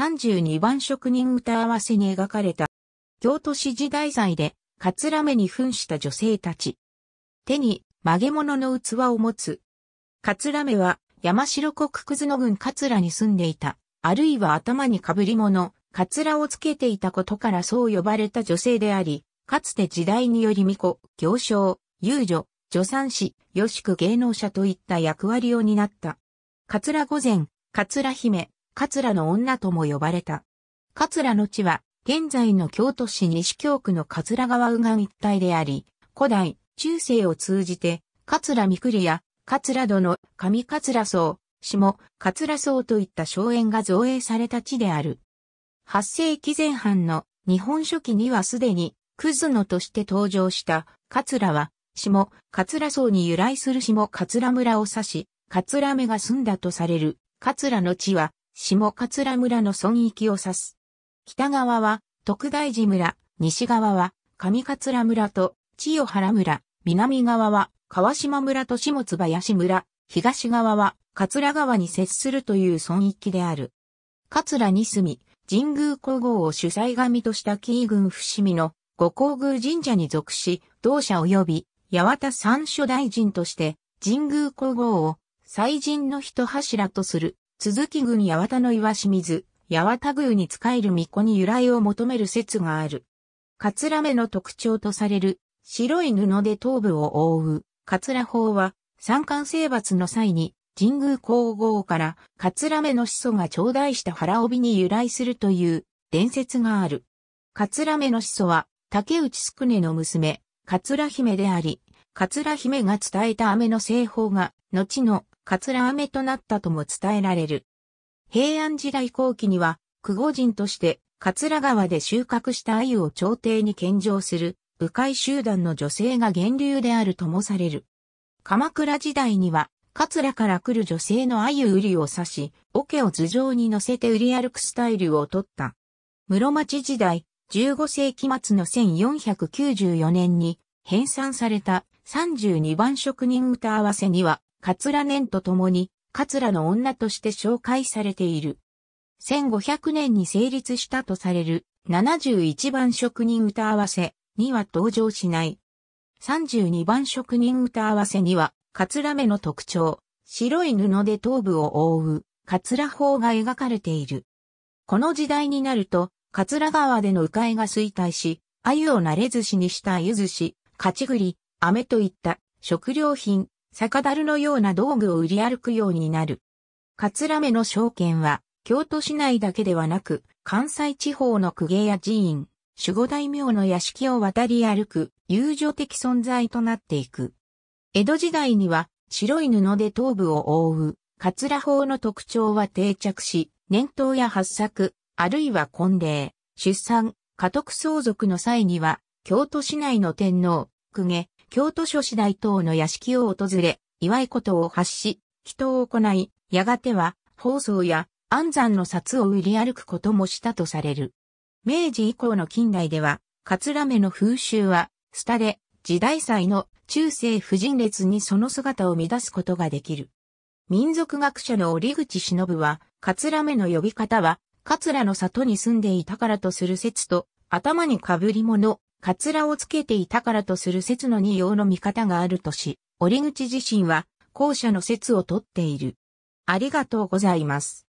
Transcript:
32番職人歌合わせに描かれた。京都市時代祭で、かつらめに扮した女性たち。手に曲げ物の器を持つ。かつらめは山城国葛の郡桂に住んでいた。あるいは頭に被り物、かつらをつけていたことからそう呼ばれた女性であり、かつて時代により巫女、行商、遊女、助産師、よしく芸能者といった役割を担った。桂御前、桂姫、桂の女とも呼ばれた。桂の地は、現在の京都市西京区の桂川右岸一帯であり、古代、中世を通じて、桂三栗や、桂殿、上桂荘、下、桂荘といった荘園が造営された地である。8世紀前半の日本書紀にはすでに、クズノとして登場した、桂は、下、桂荘に由来する下桂村を指し、桂目が住んだとされる、桂の地は、下桂村の村域を指す。北側は徳大寺村、西側は上桂村と千代原村、南側は川島村と下津林村、東側は桂川に接するという村域である。桂に住み、神宮皇后を主催神とした紀伊郡伏見の五皇宮神社に属し、同社及び八幡三所大臣として神宮皇后を祭神の一柱とする鈴木郡八幡の岩清水、八幡宮に仕える巫女に由来を求める説がある。カツラ目の特徴とされる、白い布で頭部を覆う、カツラ法は、三冠征伐の際に、神宮皇后から、カツラ目の始祖が頂戴した腹帯に由来するという、伝説がある。カツラ目の始祖は、竹内宿ねの娘、カツラ姫であり、カツラ姫が伝えた雨の製法が、後の桂飴となったとも伝えられる。平安時代後期には、久保人として、桂川で収穫した鮎を朝廷に献上する、迂回集団の女性が源流であるともされる。鎌倉時代には、桂から来る女性の鮎売りを刺し、桶を頭上に乗せて売り歩くスタイルをとった。室町時代、15世紀末の1494年に、編纂された32番職人歌合わせには、桂年と共に、桂の女として紹介されている。1500年に成立したとされる71番職人歌合わせには登場しない。32番職人歌合わせには、桂目の特徴、白い布で頭部を覆う、桂法が描かれている。この時代になると、桂川での迂回が衰退し、鮎を慣れ寿司にした鮎寿司、カチグリ、飴といった食料品、酒樽のような道具を売り歩くようになる。ラメの証券は、京都市内だけではなく、関西地方の公家や寺院、守護大名の屋敷を渡り歩く、友情的存在となっていく。江戸時代には、白い布で頭部を覆う、ラ法の特徴は定着し、年頭や発作、あるいは婚礼、出産、家督相続の際には、京都市内の天皇、公家、京都諸市大等の屋敷を訪れ、祝いことを発し、人を行い、やがては、放送や安山の札を売り歩くこともしたとされる。明治以降の近代では、カツラメの風習は、スタで、時代祭の中世婦人列にその姿を乱すことができる。民族学者の折口忍は、カツラメの呼び方は、カツラの里に住んでいたからとする説と、頭にかぶり物、カツラをつけていたからとする説の二様の見方があるとし、折口自身は後者の説をとっている。ありがとうございます。